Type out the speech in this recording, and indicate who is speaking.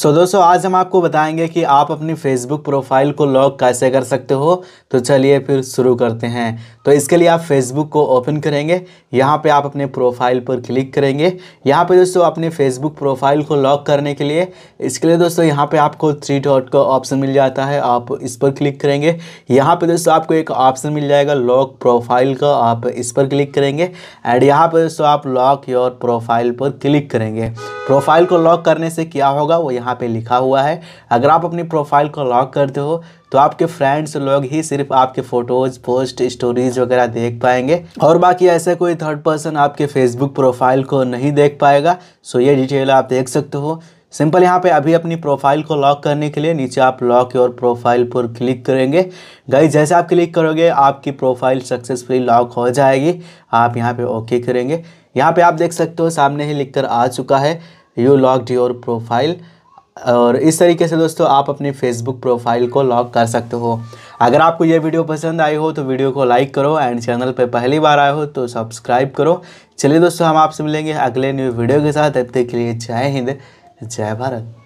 Speaker 1: सो so, दोस्तों आज हम आपको बताएंगे कि आप अपनी फेसबुक प्रोफाइल को लॉक कैसे कर सकते हो तो चलिए फिर शुरू करते हैं तो इसके लिए आप फेसबुक को ओपन करेंगे यहाँ पे आप अपने प्रोफाइल पर क्लिक करेंगे यहाँ पे दोस्तों अपने फेसबुक प्रोफाइल को लॉक करने के लिए इसके लिए दोस्तों यहाँ पे आपको थ्री डॉट का ऑप्शन मिल जाता है आप इस पर क्लिक करेंगे यहाँ पर दोस्तों आपको एक ऑप्शन मिल जाएगा लॉक प्रोफाइल का आप इस पर क्लिक करेंगे एंड यहाँ पर दोस्तों आप लॉक योर प्रोफाइल पर क्लिक करेंगे प्रोफाइल को लॉक करने से क्या होगा वो यहाँ यहाँ पे लिखा हुआ है अगर आप अपनी प्रोफाइल को लॉक करते हो तो आपके फ्रेंड्स लोग ही सिर्फ आपके फ़ोटोज़ पोस्ट स्टोरीज वगैरह देख पाएंगे और बाकी ऐसे कोई थर्ड पर्सन आपके फेसबुक प्रोफाइल को नहीं देख पाएगा सो ये डिटेल आप देख सकते हो सिंपल यहाँ पे अभी अपनी प्रोफाइल को लॉक करने के लिए नीचे आप लॉक योर प्रोफाइल पर क्लिक करेंगे गई जैसे आप क्लिक करोगे आपकी प्रोफाइल सक्सेसफुली लॉक हो जाएगी आप यहाँ पे ओके करेंगे यहाँ पे आप देख सकते हो सामने ही लिखकर आ चुका है यू लॉक्ड योर प्रोफाइल और इस तरीके से दोस्तों आप अपने फेसबुक प्रोफाइल को लॉक कर सकते हो अगर आपको यह वीडियो पसंद आई हो तो वीडियो को लाइक करो एंड चैनल पर पहली बार आए हो तो सब्सक्राइब करो चलिए दोस्तों हम आपसे मिलेंगे अगले न्यू वीडियो के साथ तब तक के लिए जय हिंद जय भारत